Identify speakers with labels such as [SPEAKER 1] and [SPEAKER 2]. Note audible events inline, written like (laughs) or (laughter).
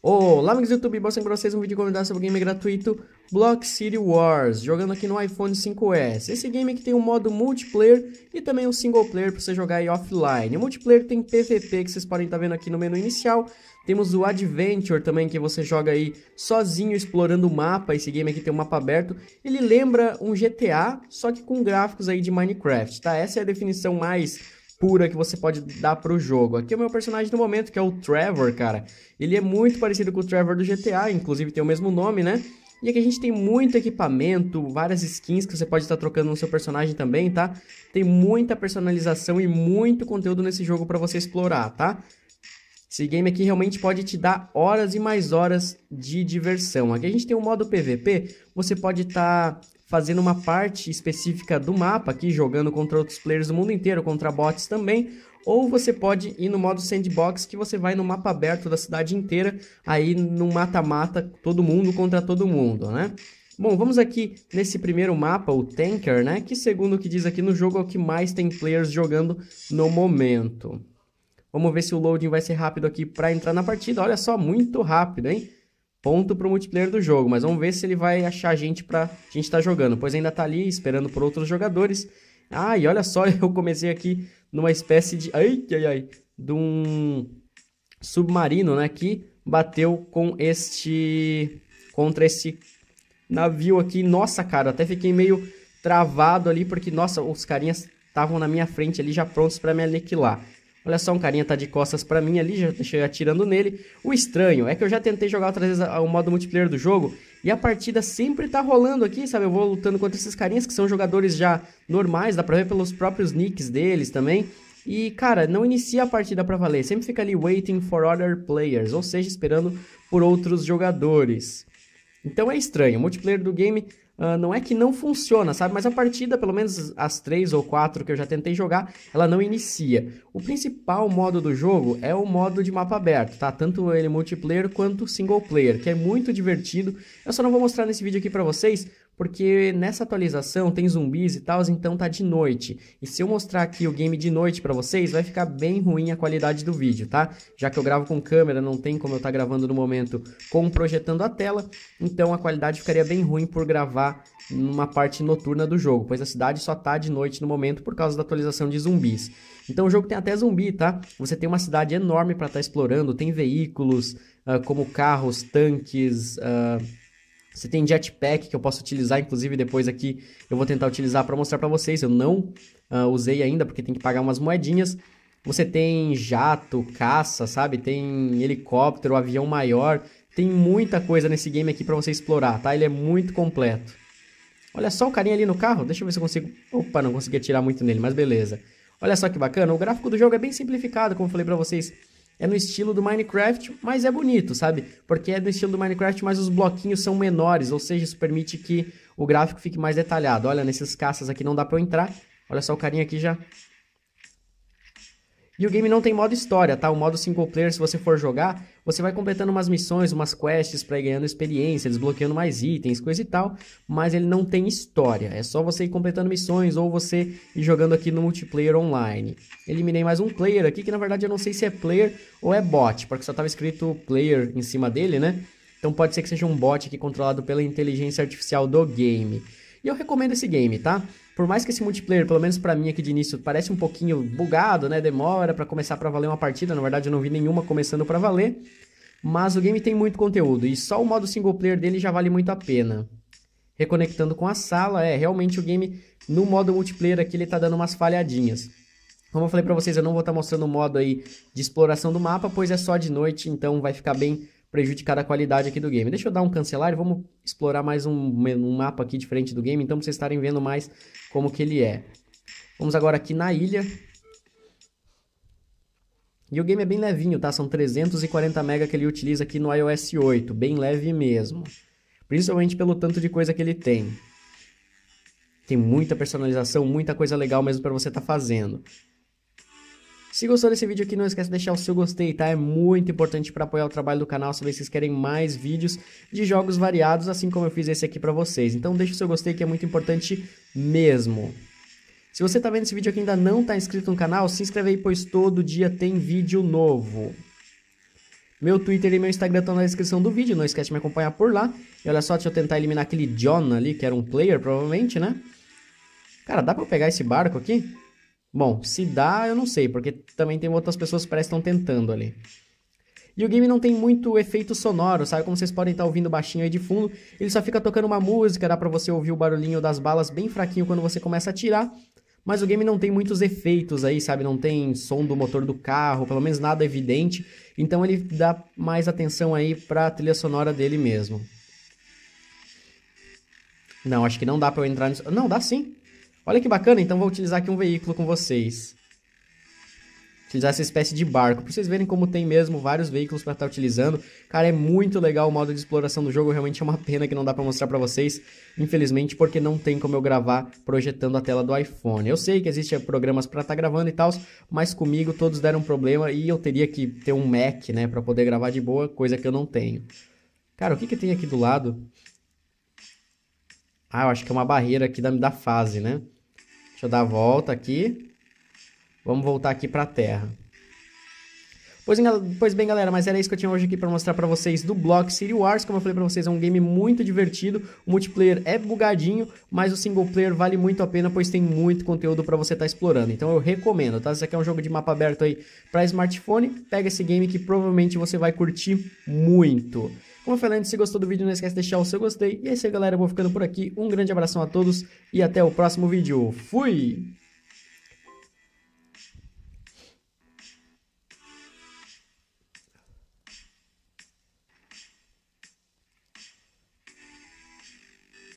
[SPEAKER 1] Olá, amigos do YouTube, bom para vocês um vídeo convidado sobre o game gratuito Block City Wars, jogando aqui no iPhone 5S. Esse game aqui tem um modo multiplayer e também um single player para você jogar aí offline. O multiplayer tem PVP, que vocês podem estar tá vendo aqui no menu inicial. Temos o Adventure também, que você joga aí sozinho, explorando o mapa. Esse game aqui tem um mapa aberto. Ele lembra um GTA, só que com gráficos aí de Minecraft, tá? Essa é a definição mais pura que você pode dar pro jogo. Aqui é o meu personagem do momento, que é o Trevor, cara. Ele é muito parecido com o Trevor do GTA, inclusive tem o mesmo nome, né? E aqui a gente tem muito equipamento, várias skins que você pode estar trocando no seu personagem também, tá? Tem muita personalização e muito conteúdo nesse jogo para você explorar, tá? Esse game aqui realmente pode te dar horas e mais horas de diversão. Aqui a gente tem o um modo PVP, você pode estar tá fazendo uma parte específica do mapa aqui, jogando contra outros players do mundo inteiro, contra bots também, ou você pode ir no modo sandbox, que você vai no mapa aberto da cidade inteira, aí no mata-mata, todo mundo contra todo mundo, né? Bom, vamos aqui nesse primeiro mapa, o Tanker, né? Que segundo o que diz aqui no jogo é o que mais tem players jogando no momento. Vamos ver se o loading vai ser rápido aqui para entrar na partida. Olha só, muito rápido, hein? ponto pro multiplayer do jogo, mas vamos ver se ele vai achar a gente pra a gente tá jogando, pois ainda tá ali esperando por outros jogadores. Ah, e olha só, (laughs) eu comecei aqui numa espécie de. Ai, ai, ai. De um submarino, né? Que bateu com este. Contra esse navio aqui. Nossa, cara, até fiquei meio travado ali, porque, nossa, os carinhas estavam na minha frente ali já prontos para me aniquilar. Olha só, um carinha tá de costas para mim ali, já, já atirando nele. O estranho é que eu já tentei jogar outras vezes o modo multiplayer do jogo e a partida sempre tá rolando aqui, sabe? Eu vou lutando contra esses carinhas que são jogadores já normais, dá pra ver pelos próprios nicks deles também. E, cara, não inicia a partida pra valer, sempre fica ali waiting for other players, ou seja, esperando por outros jogadores. Então é estranho, o multiplayer do game ah, não é que não funciona, sabe? Mas a partida, pelo menos as três ou quatro que eu já tentei jogar, ela não inicia. O principal modo do jogo é o modo de mapa aberto, tá? Tanto ele multiplayer quanto single player, que é muito divertido. Eu só não vou mostrar nesse vídeo aqui pra vocês, porque nessa atualização tem zumbis e tal, então tá de noite. E se eu mostrar aqui o game de noite para vocês, vai ficar bem ruim a qualidade do vídeo, tá? Já que eu gravo com câmera, não tem como eu estar tá gravando no momento com projetando a tela, então a qualidade ficaria bem ruim por gravar numa parte noturna do jogo, pois a cidade só tá de noite no momento por causa da atualização de zumbis. Então o jogo tem até zumbi, tá? Você tem uma cidade enorme para estar tá explorando, tem veículos uh, como carros, tanques, uh, você tem jetpack que eu posso utilizar, inclusive depois aqui eu vou tentar utilizar para mostrar para vocês. Eu não uh, usei ainda porque tem que pagar umas moedinhas. Você tem jato, caça, sabe? Tem helicóptero, avião maior. Tem muita coisa nesse game aqui para você explorar, tá? Ele é muito completo. Olha só o carinha ali no carro. Deixa eu ver se eu consigo... Opa, não consegui atirar muito nele, mas beleza. Olha só que bacana. O gráfico do jogo é bem simplificado, como eu falei para vocês é no estilo do Minecraft, mas é bonito, sabe? Porque é no estilo do Minecraft, mas os bloquinhos são menores, ou seja, isso permite que o gráfico fique mais detalhado. Olha, nesses caças aqui não dá para eu entrar. Olha só o carinha aqui já e o game não tem modo história, tá? O modo single player, se você for jogar, você vai completando umas missões, umas quests para ir ganhando experiência, desbloqueando mais itens, coisa e tal, mas ele não tem história. É só você ir completando missões ou você ir jogando aqui no multiplayer online. Eliminei mais um player aqui, que na verdade eu não sei se é player ou é bot, porque só tava escrito player em cima dele, né? Então pode ser que seja um bot aqui controlado pela inteligência artificial do game. E eu recomendo esse game, tá? por mais que esse multiplayer, pelo menos para mim aqui de início, parece um pouquinho bugado, né? Demora para começar para valer uma partida. Na verdade, eu não vi nenhuma começando para valer. Mas o game tem muito conteúdo e só o modo single player dele já vale muito a pena. Reconectando com a sala, é, realmente o game no modo multiplayer aqui ele tá dando umas falhadinhas. Como eu falei para vocês, eu não vou estar tá mostrando o modo aí de exploração do mapa, pois é só de noite, então vai ficar bem prejudicar a qualidade aqui do game. Deixa eu dar um cancelar e vamos explorar mais um, um mapa aqui diferente do game, então pra vocês estarem vendo mais como que ele é. Vamos agora aqui na ilha. E o game é bem levinho, tá? São 340 mega que ele utiliza aqui no iOS 8, bem leve mesmo. Principalmente pelo tanto de coisa que ele tem. Tem muita personalização, muita coisa legal mesmo para você estar tá fazendo. Se gostou desse vídeo aqui, não esquece de deixar o seu gostei, tá? É muito importante para apoiar o trabalho do canal, saber se vocês querem mais vídeos de jogos variados, assim como eu fiz esse aqui para vocês. Então deixa o seu gostei que é muito importante mesmo. Se você tá vendo esse vídeo aqui e ainda não tá inscrito no canal, se inscreve aí, pois todo dia tem vídeo novo. Meu Twitter e meu Instagram estão na descrição do vídeo, não esquece de me acompanhar por lá. E olha só, deixa eu tentar eliminar aquele John ali, que era um player, provavelmente, né? Cara, dá pra eu pegar esse barco aqui? Bom, se dá, eu não sei, porque também tem outras pessoas que parecem que estão tentando ali. E o game não tem muito efeito sonoro, sabe? Como vocês podem estar ouvindo baixinho aí de fundo, ele só fica tocando uma música, dá para você ouvir o barulhinho das balas bem fraquinho quando você começa a atirar. Mas o game não tem muitos efeitos aí, sabe? Não tem som do motor do carro, pelo menos nada evidente. Então ele dá mais atenção aí pra trilha sonora dele mesmo. Não, acho que não dá para eu entrar nisso. Não, dá sim. Olha que bacana, então vou utilizar aqui um veículo com vocês. Utilizar essa espécie de barco, pra vocês verem como tem mesmo vários veículos para estar tá utilizando. Cara, é muito legal o modo de exploração do jogo, realmente é uma pena que não dá para mostrar para vocês, infelizmente, porque não tem como eu gravar projetando a tela do iPhone. Eu sei que existem programas para estar tá gravando e tal, mas comigo todos deram problema e eu teria que ter um Mac, né, para poder gravar de boa, coisa que eu não tenho. Cara, o que que tem aqui do lado? Ah, eu acho que é uma barreira aqui da, da fase, né? Deixa eu dar a volta aqui. Vamos voltar aqui para a Terra. Pois, pois, bem, galera, mas era isso que eu tinha hoje aqui para mostrar para vocês do Block City Wars. Como eu falei para vocês, é um game muito divertido, o multiplayer é bugadinho, mas o single player vale muito a pena, pois tem muito conteúdo para você estar tá explorando. Então eu recomendo, tá? Se você quer um jogo de mapa aberto aí para smartphone, pega esse game que provavelmente você vai curtir muito. Como eu falei antes, se gostou do vídeo, não esquece de deixar o seu gostei. E é isso aí, galera, eu vou ficando por aqui. Um grande abração a todos e até o próximo vídeo. Fui!